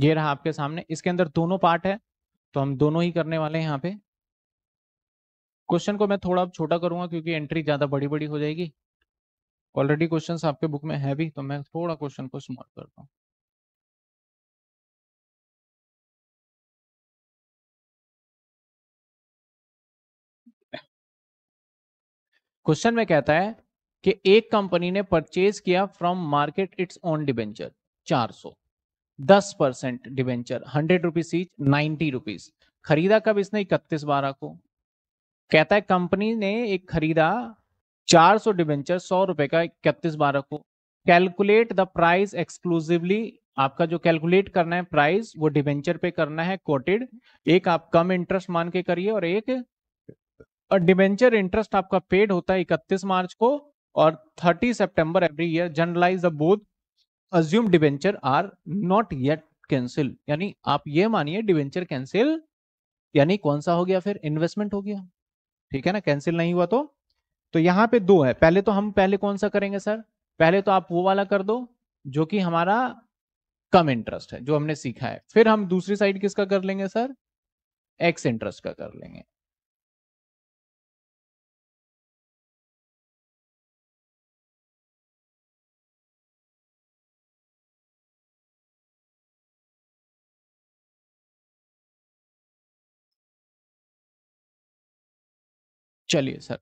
ये रहा आपके सामने इसके अंदर दोनों पार्ट है तो हम दोनों ही करने वाले हैं यहाँ पे क्वेश्चन को मैं थोड़ा छोटा करूंगा क्योंकि एंट्री ज्यादा बड़ी बड़ी हो जाएगी ऑलरेडी क्वेश्चंस आपके बुक में है भी तो मैं थोड़ा क्वेश्चन को स्मॉल करता हूँ क्वेश्चन में कहता है कि एक कंपनी ने परचेज किया from market its own debenture 400 दस percent debenture hundred rupees each ninety rupees खरीदा कब इसने इकतीस बारह को कहता है कंपनी ने एक खरीदा चार सौ डिवेंचर सौ रुपए का इकतीस बारह को कैलकुलेट द प्राइस एक्सक्लूसिवली आपका जो कैलकुलेट करना है प्राइस वो डिवेंचर पे करना है कोटेड एक आप कम इंटरेस्ट मान के करिए और एक डिवेंचर इंटरेस्ट आपका पेड होता है इकतीस मार्च को और 30 सितंबर every year generalize the both assume debenture are not yet cancel यानी आप ये मानिए डिवेंचर कैंसिल यानी कौन सा हो गया फिर इन्वेस्टमेंट हो गया ठीक है ना कैंसिल नहीं हुआ तो तो यहाँ पे दो है पहले तो हम पहले कौन सा करेंगे सर पहले तो आप वो वाला कर दो जो कि हमारा कम इंटरेस्ट है जो हमने सीखा है फिर हम दूसरी साइड किसका कर लेंगे सर एक्स इंटरेस्ट का कर लेंगे चलिए सर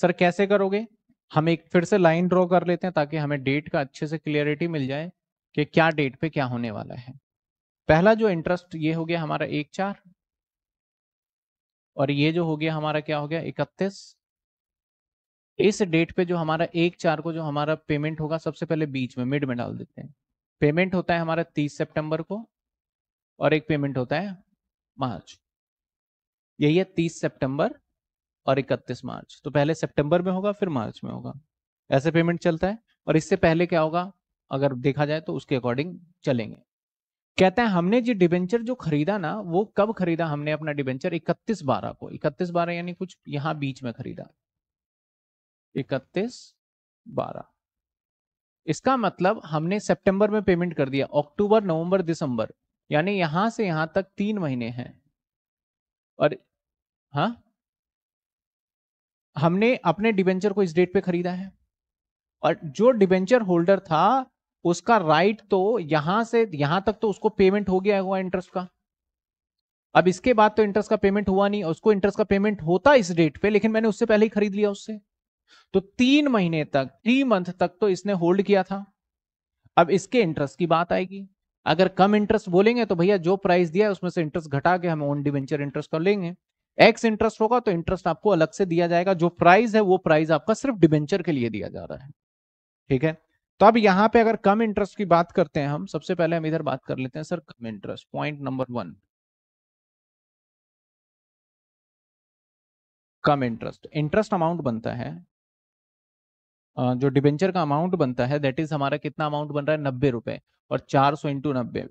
सर कैसे करोगे हम एक फिर से लाइन ड्रॉ कर लेते हैं ताकि हमें डेट का अच्छे से क्लियरिटी मिल जाए कि क्या डेट पे क्या होने वाला है पहला जो इंटरेस्ट ये हो गया हमारा एक चार और ये जो हो गया हमारा क्या हो गया इकतीस इस डेट पे जो हमारा एक चार को जो हमारा पेमेंट होगा सबसे पहले बीच में मिड में डाल देते हैं पेमेंट होता है हमारा तीस सेप्टेम्बर को और एक पेमेंट होता है मार्च यही है तीस सितंबर और 31 मार्च तो पहले सितंबर में होगा फिर मार्च में होगा ऐसे पेमेंट चलता है और इससे पहले क्या होगा अगर देखा जाए तो उसके अकॉर्डिंग चलेंगे कहते हैं हमने जो डिबेंचर जो खरीदा ना वो कब खरीदा हमने अपना डिबेंचर 31 बारह को 31 बारह यानी कुछ यहां बीच में खरीदा 31 बारह इसका मतलब हमने सितंबर में पेमेंट कर दिया अक्टूबर नवंबर दिसंबर यानी यहां से यहां तक तीन महीने हैं और हाँ हमने अपने डिबेंचर को इस डेट पे खरीदा है और जो डिबेंचर होल्डर था उसका राइट तो यहां से यहां तक तो उसको पेमेंट हो गया हुआ इंटरेस्ट का अब इसके बाद तो इंटरेस्ट का पेमेंट हुआ नहीं उसको इंटरेस्ट का पेमेंट होता इस डेट पे लेकिन मैंने उससे पहले ही खरीद लिया उससे तो तीन महीने तक थ्री मंथ तक तो इसने होल्ड किया था अब इसके इंटरेस्ट की बात आएगी अगर कम इंटरेस्ट बोलेंगे तो भैया जो प्राइस दिया है उसमें से इंटरेस्ट घटा के हम ओन डिवेंचर इंटरेस्ट कर लेंगे एक्स इंटरेस्ट होगा तो इंटरेस्ट आपको अलग से दिया जाएगा जो प्राइस है वो प्राइस आपका सिर्फ डिबेंचर के लिए दिया जा रहा है ठीक है तो अब यहाँ पे अगर कम इंटरेस्ट की बात करते हैं हम सबसे पहले हम इधर बात कर लेते हैं सर कम इंटरेस्ट पॉइंट नंबर वन कम इंटरेस्ट इंटरेस्ट अमाउंट बनता है जो डिबेंचर का अमाउंट बनता है दैट इज हमारा कितना अमाउंट बन रहा है नब्बे रुपए और चार सौ इंटू नब्बे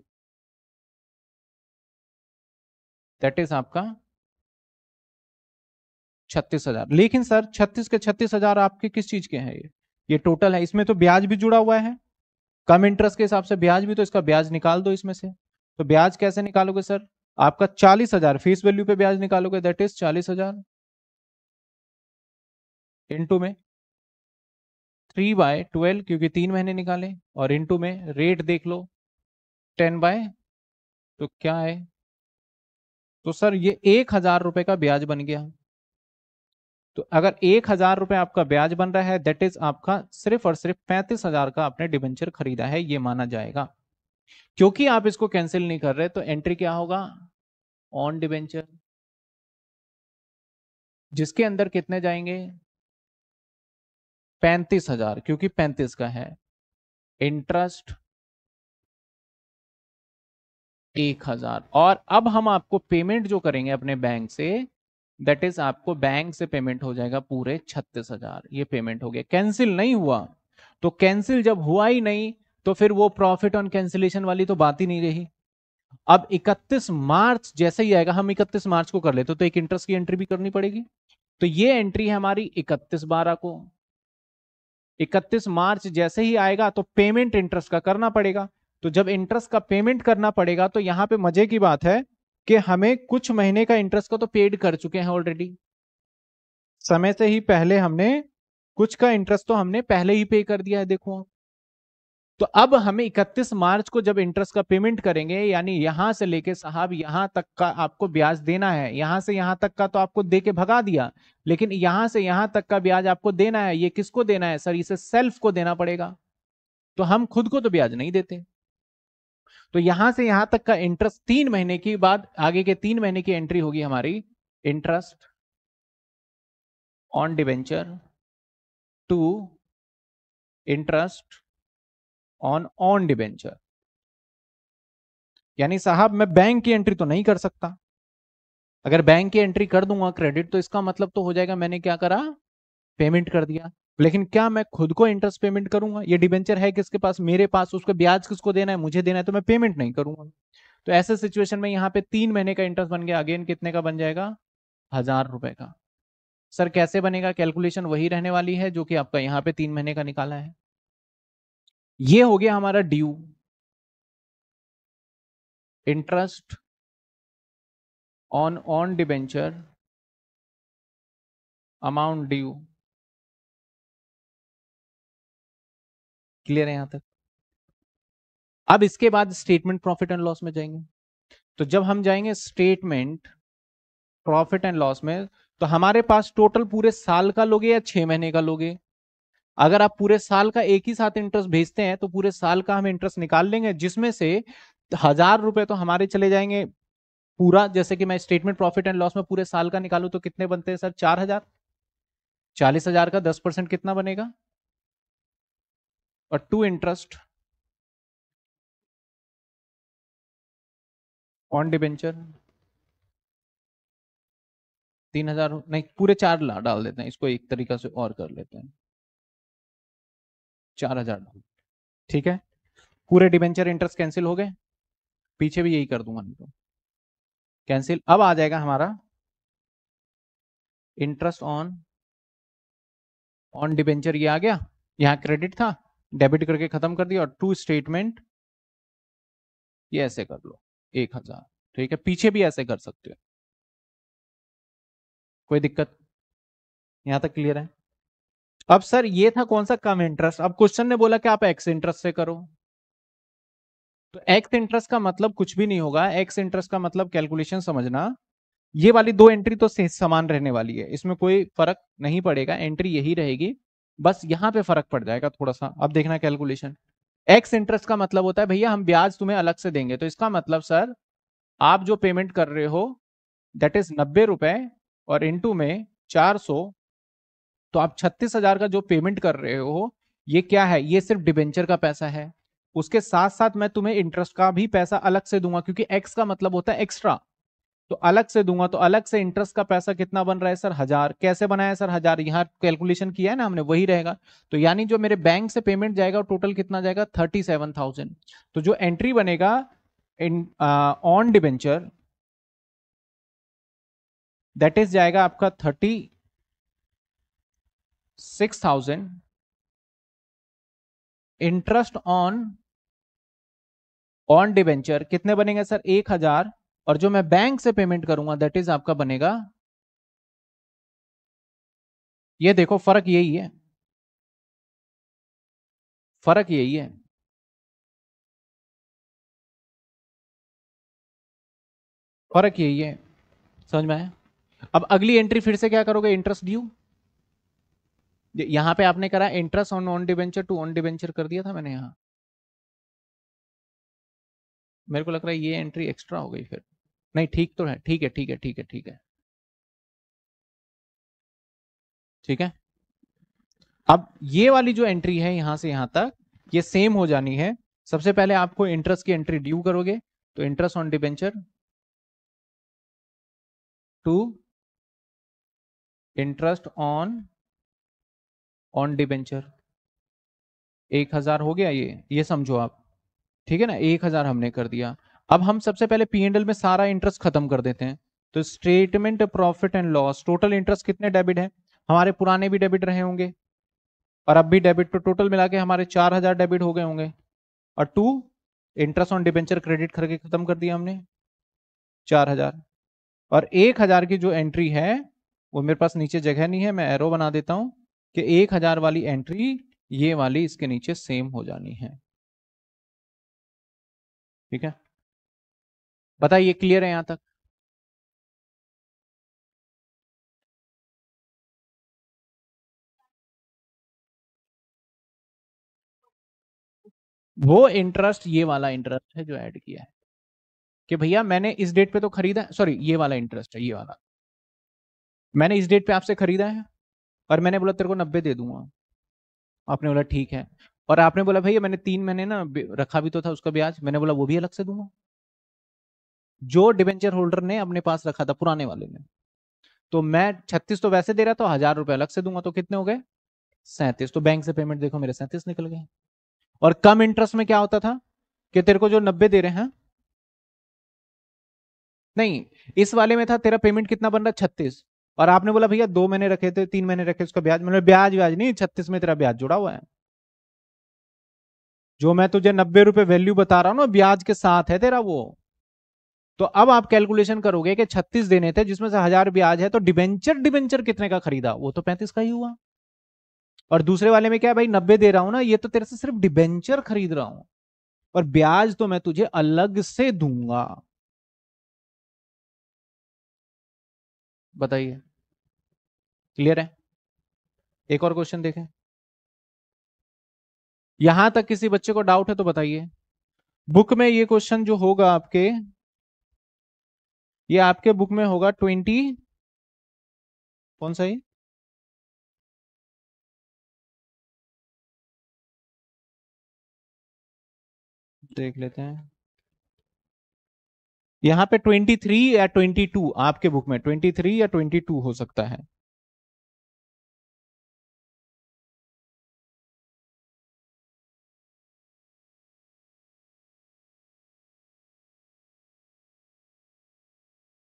दैट इज आपका छत्तीस हजार लेकिन सर छत्तीस के छत्तीस हजार आपके किस चीज के हैं ये ये टोटल है इसमें तो ब्याज भी जुड़ा हुआ है कम इंटरेस्ट के हिसाब से ब्याज भी तो इसका ब्याज निकाल दो इसमें से तो ब्याज कैसे निकालोगे सर आपका चालीस हजार फेस वैल्यू पे ब्याज निकालोगे दैट इज चालीस हजार इंटू में थ्री बाय ट्वेल्व क्योंकि तीन महीने निकाले और इंटू में रेट देख लो टेन बाय तो क्या है तो सर ये एक हजार रुपए का ब्याज बन गया तो अगर एक हजार रुपए आपका ब्याज बन रहा है दैट इज आपका सिर्फ और सिर्फ पैंतीस हजार का आपने डिबेंचर खरीदा है ये माना जाएगा क्योंकि आप इसको कैंसिल नहीं कर रहे तो एंट्री क्या होगा ऑन डिबेंचर जिसके अंदर कितने जाएंगे पैंतीस हजार क्योंकि पैंतीस का है इंटरेस्ट एक हजार और अब हम आपको पेमेंट जो करेंगे अपने बैंक से दैट इज आपको बैंक से पेमेंट हो जाएगा पूरे छत्तीस हजार ये पेमेंट हो गया कैंसिल नहीं हुआ तो कैंसिल जब हुआ ही नहीं तो फिर वो प्रॉफिट ऑन कैंसिलेशन वाली तो बात ही नहीं रही अब 31 मार्च जैसे ही आएगा हम 31 मार्च को कर लेते तो एक इंटरेस्ट की एंट्री भी करनी पड़ेगी तो ये एंट्री है हमारी 31 बारह को 31 मार्च जैसे ही आएगा तो पेमेंट इंटरेस्ट का करना पड़ेगा तो जब इंटरेस्ट का पेमेंट करना पड़ेगा तो यहाँ पे मजे की बात है कि हमें कुछ महीने का इंटरेस्ट का तो पेड कर चुके हैं ऑलरेडी समय से ही पहले हमने कुछ का इंटरेस्ट तो हमने पहले ही पे कर दिया है देखो तो अब हमें 31 मार्च को जब इंटरेस्ट का पेमेंट करेंगे यानी यहां से लेके साहब यहां तक का आपको ब्याज देना है यहां से यहां तक का तो आपको दे के भगा दिया लेकिन यहां से यहां तक का ब्याज आपको देना है ये किसको देना है सर इसे सेल्फ को देना पड़ेगा तो हम खुद को तो ब्याज नहीं देते तो यहां से यहां तक का इंटरेस्ट तीन महीने के बाद आगे के तीन महीने की एंट्री होगी हमारी interest on debenture to interest on on debenture यानी साहब मैं बैंक की एंट्री तो नहीं कर सकता अगर बैंक की एंट्री कर दूंगा क्रेडिट तो इसका मतलब तो हो जाएगा मैंने क्या करा पेमेंट कर दिया लेकिन क्या मैं खुद को इंटरेस्ट पेमेंट करूंगा ये डिबेंचर है किसके पास मेरे पास उसको ब्याज किसको देना है मुझे देना है तो मैं पेमेंट नहीं करूंगा तो ऐसे सिचुएशन में यहाँ पे तीन महीने का इंटरेस्ट बन गया अगेन कितने का बन जाएगा हजार रुपए का सर कैसे बनेगा कैलकुलेशन वही रहने वाली है जो कि आपका यहाँ पे तीन महीने का निकाला है ये हो गया हमारा due interest on on debenture amount due clear है यहां तक अब इसके बाद स्टेटमेंट प्रॉफिट एंड लॉस में जाएंगे तो जब हम जाएंगे स्टेटमेंट प्रॉफिट एंड लॉस में तो हमारे पास टोटल पूरे साल का लोगे या छह महीने का लोगे अगर आप पूरे साल का एक ही साथ इंटरेस्ट भेजते हैं तो पूरे साल का हम इंटरेस्ट निकाल लेंगे जिसमें से हजार रुपए तो हमारे चले जाएंगे पूरा जैसे कि मैं स्टेटमेंट प्रॉफिट एंड लॉस में पूरे साल का निकालू तो कितने बनते हैं सर चार हजार चालीस हजार का दस परसेंट कितना बनेगा or to interest on debenture तीन हजार नहीं पूरे चार ला डाल देते हैं इसको एक तरीका से और कर लेते हैं चार हजार डाल ठीक है पूरे डिबेंचर इंटरेस्ट कैंसिल हो गए पीछे भी यही कर दूंगा नहीं तो कैंसिल अब आ जाएगा हमारा इंटरेस्ट ऑन ऑन डिबेंचर ये आ गया यहाँ क्रेडिट था डेबिट करके खत्म कर दिया और टू स्टेटमेंट ये ऐसे कर लो एक हजार ठीक है पीछे भी ऐसे कर सकते हो कोई दिक्कत यहां तक क्लियर है अब सर ये था कौन सा कम इंटरेस्ट अब क्वेश्चन ने बोला कि आप एक्स इंटरेस्ट से करो तो एक्स इंटरेस्ट का मतलब कुछ भी नहीं होगा एक्स इंटरेस्ट का मतलब कैलकुलेशन समझना ये वाली दो एंट्री तो समान रहने वाली है इसमें कोई फर्क नहीं पड़ेगा एंट्री यही रहेगी बस यहाँ पे फर्क पड़ जाएगा थोड़ा सा अब देखना कैलकुलेशन एक्स इंटरेस्ट का मतलब होता है भैया हम ब्याज तुम्हें अलग से देंगे तो इसका मतलब सर आप जो पेमेंट कर रहे हो दैट इज नब्बे रुपए और इंटू में चार सौ तो आप छत्तीस हजार का जो पेमेंट कर रहे हो ये क्या है ये सिर्फ डिबेंचर का पैसा है उसके साथ साथ मैं तुम्हें इंटरेस्ट का भी पैसा अलग से दूंगा क्योंकि एक्स का मतलब होता है एक्स्ट्रा तो अलग से दूंगा तो अलग से इंटरेस्ट का पैसा कितना बन रहा है सर हजार कैसे बनाया सर हजार यहाँ कैलकुलेशन किया है ना हमने वही रहेगा तो यानी जो मेरे बैंक से पेमेंट जाएगा टोटल कितना जाएगा थर्टी सेवन थाउजेंड तो जो एंट्री बनेगा in on debenture that is जाएगा आपका thirty six thousand interest on on debenture कितने बनेंगे सर एक हजार और जो मैं बैंक से पेमेंट करूंगा दैट इज आपका बनेगा ये देखो फर्क यही है फर्क यही है फर्क यही है समझ में आया अब अगली एंट्री फिर से क्या करोगे इंटरेस्ट ड्यू यहां पे आपने करा interest on on debenture to on debenture कर दिया था मैंने यहां मेरे को लग रहा है ये एंट्री एक्स्ट्रा हो गई फिर नहीं ठीक तो है ठीक है ठीक है ठीक है ठीक है ठीक है अब ये वाली जो एंट्री है यहां से यहां तक ये सेम हो जानी है सबसे पहले आपको इंटरेस्ट की एंट्री ड्यू करोगे तो interest on debenture to interest on on debenture एक हजार हो गया ये ये समझो आप ठीक है ना एक हजार हमने कर दिया अब हम सबसे पहले पी एंड एल में सारा इंटरेस्ट खत्म कर देते हैं तो statement profit and loss total interest कितने डेबिट है हमारे पुराने भी डेबिट रहे होंगे और अब भी डेबिट तो टोटल मिला के हमारे चार हजार डेबिट हो गए होंगे और to interest on debenture credit करके खत्म कर दिया हमने चार हजार और एक हजार की जो एंट्री है वो मेरे पास नीचे जगह नहीं है मैं एरो बना देता हूं कि एक हजार वाली एंट्री ये वाली इसके नीचे सेम हो जानी है ठीक है बताइए क्लियर है यहां तक वो इंटरेस्ट ये वाला इंटरेस्ट है जो ऐड किया है कि भैया मैंने इस डेट पे तो खरीदा सॉरी ये वाला इंटरेस्ट है ये वाला मैंने इस डेट पे आपसे खरीदा है और मैंने बोला तेरे को नब्बे दे दूंगा आपने बोला ठीक है और आपने बोला भैया मैंने तीन महीने ना रखा भी तो था उसका ब्याज मैंने बोला वो भी अलग से दूंगा जो डिवेंचर होल्डर ने अपने पास रखा था पुराने वाले ने तो मैं छत्तीस तो वैसे दे रहा था हजार रुपए अलग से दूंगा तो कितने हो गए सैंतीस तो बैंक से पेमेंट देखो मेरे सैंतीस निकल गए और कम इंटरेस्ट में क्या होता था कि तेरे को जो नब्बे दे रहे हैं नहीं इस वाले में था तेरा पेमेंट कितना बन रहा छत्तीस और आपने बोला भैया दो महीने रखे थे तीन महीने रखे उसका ब्याज मतलब ब्याज व्याज नहीं छत्तीस में तेरा ब्याज जुड़ा हुआ है जो मैं तुझे नब्बे रुपए वैल्यू बता रहा हूँ ना ब्याज के साथ है तेरा वो तो अब आप कैलकुलेशन करोगे कि 36 देने थे जिसमें से हजार ब्याज है तो डिबेंचर डिबेंचर कितने का खरीदा वो तो 35 का ही हुआ और दूसरे वाले में क्या है भाई नब्बे दे रहा हूं ना ये तो तेरे से सिर्फ डिबेंचर खरीद रहा हूं और ब्याज तो मैं तुझे अलग से दूंगा बताइए क्लियर है एक और क्वेश्चन देखें यहां तक किसी बच्चे को डाउट है तो बताइए बुक में ये क्वेश्चन जो होगा आपके ये आपके बुक में होगा ट्वेंटी कौन सा ही देख लेते हैं यहां पे ट्वेंटी थ्री या ट्वेंटी टू आपके बुक में ट्वेंटी थ्री या ट्वेंटी टू हो सकता है